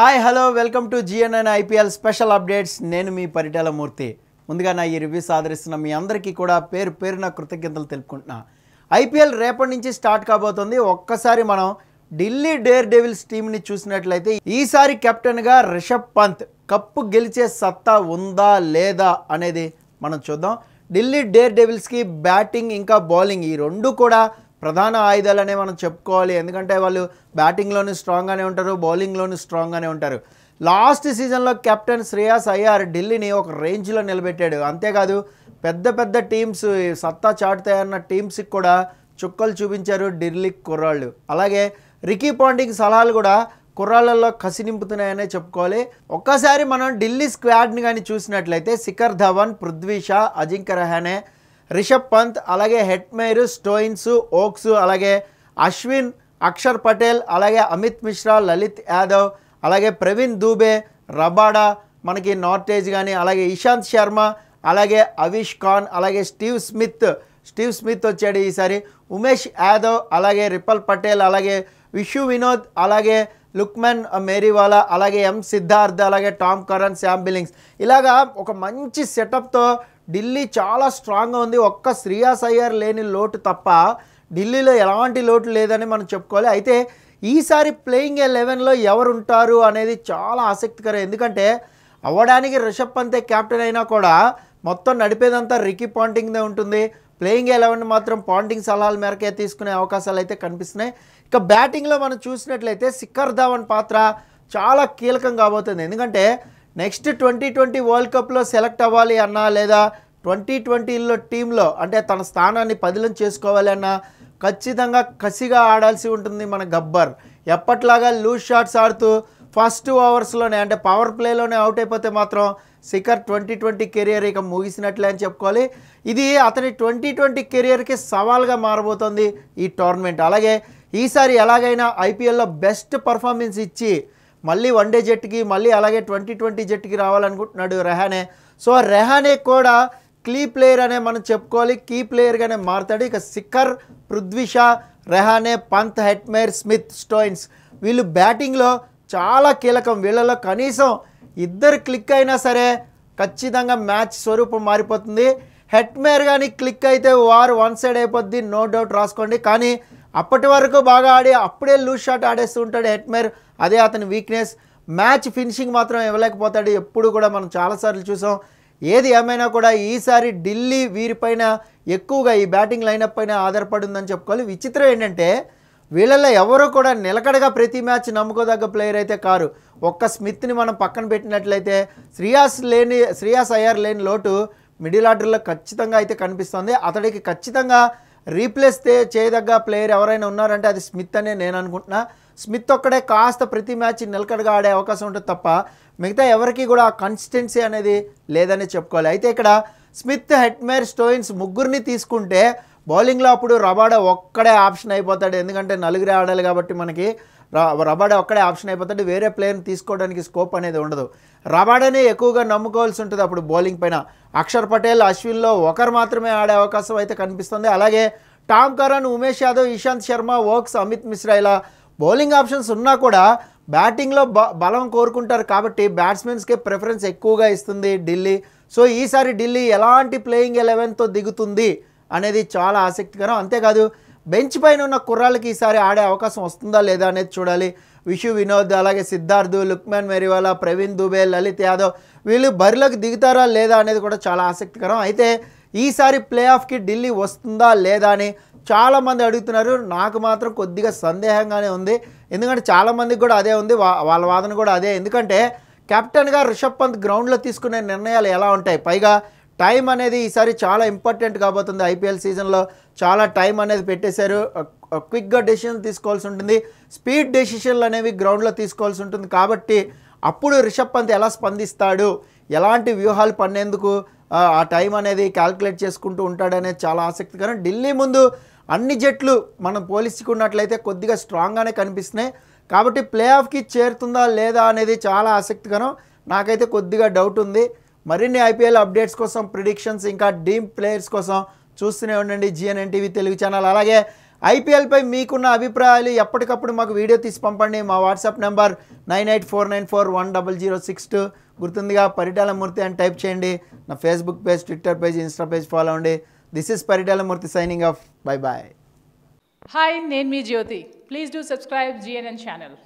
hi hello welcome to GNN IPL special updates నేను మీ పరిటాలమూర్తి ముందుగా నా ఈ రివ్యూస్ ఆదరిస్తున్న మీ అందరికీ కూడా పేరు పేరున కృతజ్ఞతలు తెలుపుకుంటున్నా ఐపీఎల్ రేపటి నుంచి స్టార్ట్ కాబోతుంది ఒక్కసారి మనం ఢిల్లీ డేర్ డెవిల్స్ టీంని చూసినట్లయితే ఈసారి కెప్టెన్గా రిషబ్ పంత్ కప్పు గెలిచే సత్తా ఉందా లేదా అనేది మనం చూద్దాం ఢిల్లీ డేర్ డెవిల్స్కి బ్యాటింగ్ ఇంకా బౌలింగ్ ఈ రెండు కూడా ప్రధాన ఆయుధాలనే మనం చెప్పుకోవాలి ఎందుకంటే వాళ్ళు బ్యాటింగ్లోనూ స్ట్రాంగ్గానే ఉంటారు బౌలింగ్లోనూ స్ట్రాంగ్గానే ఉంటారు లాస్ట్ సీజన్లో కెప్టెన్ శ్రేయాస్ అయ్యార్ ఢిల్లీని ఒక రేంజ్లో నిలబెట్టాడు అంతేకాదు పెద్ద పెద్ద టీమ్స్ సత్తా చాటుతాయన్న టీమ్స్కి కూడా చుక్కలు చూపించారు ఢిల్లీ కుర్రాళ్ళు అలాగే రికీ పాండింగ్ సలహాలు కూడా కుర్రాళ్ళల్లో కసి నింపుతున్నాయనే చెప్పుకోవాలి ఒక్కసారి మనం ఢిల్లీ స్క్వాడ్ని కానీ చూసినట్లయితే శిఖర్ ధవన్ పృథ్వీ షా అజింక్య రహానే రిషబ్ పంత్ అలాగే హెట్మేర్ స్టోయిన్స్ ఓక్స్ అలాగే అశ్విన్ అక్షర్ పటేల్ అలాగే అమిత్ మిశ్రా లలిత్ యాదవ్ అలాగే ప్రవీణ్ దూబే రబాడా మనకి నార్టేజ్ కానీ అలాగే ఇషాంత్ శర్మ అలాగే అవిష్ ఖాన్ అలాగే స్టీవ్ స్మిత్ స్టీవ్ స్మిత్ వచ్చాడు ఈసారి ఉమేష్ యాదవ్ అలాగే రిపల్ పటేల్ అలాగే విషు వినోద్ అలాగే లుక్మెన్ మేరీవాలా అలాగే ఎం సిద్ధార్థ్ అలాగే టామ్ కరణ్ శామ్ బిలింగ్స్ ఇలాగా ఒక మంచి సెటప్తో ఢిల్లీ చాలా స్ట్రాంగ్గా ఉంది ఒక్క శ్రీయాస్ అయ్యర్ లేని లోటు తప్ప ఢిల్లీలో ఎలాంటి లోటు లేదని మనం చెప్పుకోవాలి అయితే ఈసారి ప్లేయింగ్ ఎలెవెన్లో ఉంటారు అనేది చాలా ఆసక్తికరం ఎందుకంటే అవ్వడానికి రిషబ్ పంతే క్యాప్టెన్ అయినా కూడా మొత్తం నడిపేదంతా రికీ పాంటింగ్దే ఉంటుంది ప్లేయింగ్ ఎలెవెన్ మాత్రం పాంటింగ్ సలహాల మేరకే తీసుకునే అవకాశాలు అయితే కనిపిస్తున్నాయి ఇక బ్యాటింగ్లో మనం చూసినట్లయితే శిఖర్ ధావన్ పాత్ర చాలా కీలకం కాబోతుంది ఎందుకంటే నెక్స్ట్ ట్వంటీ ట్వంటీ వరల్డ్ కప్లో సెలెక్ట్ అవ్వాలి అన్నా లేదా ట్వంటీ ట్వంటీలో టీంలో అంటే తన స్థానాన్ని పదిలం చేసుకోవాలి అన్నా ఖచ్చితంగా కసిగా ఆడాల్సి ఉంటుంది మన గబ్బర్ ఎప్పట్లాగా లూజ్ షాట్స్ ఆడుతూ ఫస్ట్ ఓవర్స్లోనే అంటే పవర్ ప్లేలోనే అవుట్ అయిపోతే మాత్రం శిఖర్ ట్వంటీ ట్వంటీ కెరియర్ ఇక ముగిసినట్లే అని చెప్పుకోవాలి ఇది అతని ట్వంటీ ట్వంటీ కెరియర్కి సవాల్గా మారబోతోంది ఈ టోర్నమెంట్ అలాగే ఈసారి ఎలాగైనా ఐపీఎల్లో బెస్ట్ పర్ఫార్మెన్స్ ఇచ్చి మళ్ళీ వన్ డే జట్టుకి మళ్ళీ అలాగే ట్వంటీ ట్వంటీ జట్టుకి రావాలనుకుంటున్నాడు రెహానే సో ఆ రెహానే కూడా క్లీ ప్లేయర్ అనే మనం చెప్పుకోవాలి కీ ప్లేయర్గానే మారుతాడు ఇక Shikhar Prithvi Shaw Rahane Pant Hetmyer Smith Stoinis వీళ్ళు బ్యాటింగ్లో చాలా కీలకం వీళ్ళలో కనీసం ఇద్దరు క్లిక్ అయినా సరే ఖచ్చితంగా మ్యాచ్ స్వరూపం మారిపోతుంది హెట్మేర్ కానీ క్లిక్ అయితే వారు వన్ సైడ్ అయిపోద్ది నో డౌట్ రాసుకోండి కానీ అప్పటి వరకు బాగా ఆడి అప్పుడే లూజ్ షాట్ ఆడేస్తూ ఉంటాడు హెట్మేర్ అదే అతని వీక్నెస్ మ్యాచ్ ఫినిషింగ్ మాత్రం ఇవ్వలేకపోతాడు ఎప్పుడు కూడా మనం చాలాసార్లు చూసాం ఏది ఏమైనా కూడా ఈసారి ఢిల్లీ వీరిపైన ఎక్కువగా ఈ బ్యాటింగ్ లైనప్ పైన ఉందని చెప్పుకోవాలి విచిత్రం ఏంటంటే వీళ్ళల్లో ఎవరు కూడా నిలకడగా ప్రతి మ్యాచ్ నమ్ముకోదగ్గ ప్లేయర్ అయితే కారు ఒక్క స్మిత్ని మనం పక్కన పెట్టినట్లయితే శ్రీయాస్ లేని శ్రీయాస్ అయ్యార్ లేని లోటు మిడిల్ ఆర్డర్లో ఖచ్చితంగా అయితే కనిపిస్తుంది అతడికి ఖచ్చితంగా రీప్లేస్ చేయదగ్గ ప్లేయర్ ఎవరైనా ఉన్నారంటే అది స్మిత్ అనే నేను అనుకుంటున్నా స్మిత్ ఒక్కడే కాస్త ప్రతి మ్యాచ్ నిలకడగా ఆడే అవకాశం ఉంటుంది తప్ప మిగతా ఎవరికి కూడా కన్సిస్టెన్సీ అనేది లేదని చెప్పుకోవాలి అయితే ఇక్కడ స్మిత్ హెట్మేర్ స్టోయిన్స్ ముగ్గురిని తీసుకుంటే బౌలింగ్లో అప్పుడు రబాడ ఒక్కడే ఆప్షన్ అయిపోతాడు ఎందుకంటే నలుగురే ఆడాలి కాబట్టి మనకి రబాడ ఒక్కడే ఆప్షన్ అయిపోతాడు వేరే ప్లేయర్ని తీసుకోవడానికి స్కోప్ అనేది ఉండదు రబాడనే ఎక్కువగా నమ్ముకోవాల్సి ఉంటుంది అప్పుడు బౌలింగ్ పైన అక్షర్ పటేల్ అశ్విన్లో ఒకరు మాత్రమే ఆడే అవకాశం అయితే కనిపిస్తుంది అలాగే Tom Curran Umesh Yadav Ishant Sharma Woakes Amit Mishra ఇలా బౌలింగ్ ఆప్షన్స్ ఉన్నా కూడా బ్యాటింగ్లో బ బలం కోరుకుంటారు కాబట్టి బ్యాట్స్మెన్స్కే ప్రిఫరెన్స్ ఎక్కువగా ఇస్తుంది ఢిల్లీ సో ఈసారి ఢిల్లీ ఎలాంటి ప్లేయింగ్ ఎలెవెన్తో దిగుతుంది అనేది చాలా ఆసక్తికరం అంతేకాదు బెంచ్ పైన ఉన్న కుర్రాళ్ళకి ఈసారి ఆడే అవకాశం వస్తుందా లేదా అనేది చూడాలి విషు వినోద్ అలాగే సిద్ధార్థు లుక్మాన్ మెరివాల ప్రవీణ్ దుబే లలిత్ యాదవ్ వీళ్ళు బరిలోకి దిగుతారా లేదా అనేది కూడా చాలా ఆసక్తికరం అయితే ఈసారి ప్లే ఆఫ్కి ఢిల్లీ వస్తుందా లేదా అని చాలామంది అడుగుతున్నారు నాకు మాత్రం కొద్దిగా సందేహంగానే ఉంది ఎందుకంటే చాలామందికి కూడా అదే ఉంది వాళ్ళ వాదన కూడా అదే ఎందుకంటే కెప్టెన్గా రిషబ్ పంత్ గ్రౌండ్లో తీసుకునే నిర్ణయాలు ఎలా ఉంటాయి పైగా టైం అనేది ఈసారి చాలా ఇంపార్టెంట్ కాబోతుంది ఐపీఎల్ సీజన్లో చాలా టైం అనేది పెట్టేశారు క్విక్గా డెసిషన్ తీసుకోవాల్సి ఉంటుంది స్పీడ్ డెసిషన్లు అనేవి గ్రౌండ్లో తీసుకోవాల్సి ఉంటుంది కాబట్టి అప్పుడు రిషబ్ పంత్ ఎలా స్పందిస్తాడు ఎలాంటి వ్యూహాలు పన్నేందుకు ఆ టైం అనేది క్యాల్కులేట్ చేసుకుంటూ ఉంటాడనేది చాలా ఆసక్తికరం ఢిల్లీ ముందు అన్ని జట్లు మనం పోలిస్తుకున్నట్లయితే కొద్దిగా స్ట్రాంగ్గానే కనిపిస్తున్నాయి కాబట్టి ప్లే ఆఫ్కి చేరుతుందా లేదా అనేది చాలా ఆసక్తికరం నాకైతే కొద్దిగా డౌట్ ఉంది మరిన్ని ఐపీఎల్ అప్డేట్స్ కోసం ప్రిడిక్షన్స్ ఇంకా డీమ్ ప్లేయర్స్ కోసం చూస్తూనే ఉండండి జిఎన్ఎన్ టీవీ తెలుగు ఛానల్ అలాగే ఐపీఎల్పై మీకున్న అభిప్రాయాలు ఎప్పటికప్పుడు మాకు వీడియో తీసి పంపండి మా WhatsApp number nine eight four nine four one double zero six two గుర్తుందిగా పరిటాల మూర్తి అని టైప్ చేయండి నా Facebook page Twitter page Insta page follow అవ్వండి this is Paritala Murthy signing off bye bye hi నేను మీ Jyothi please do subscribe GNN channel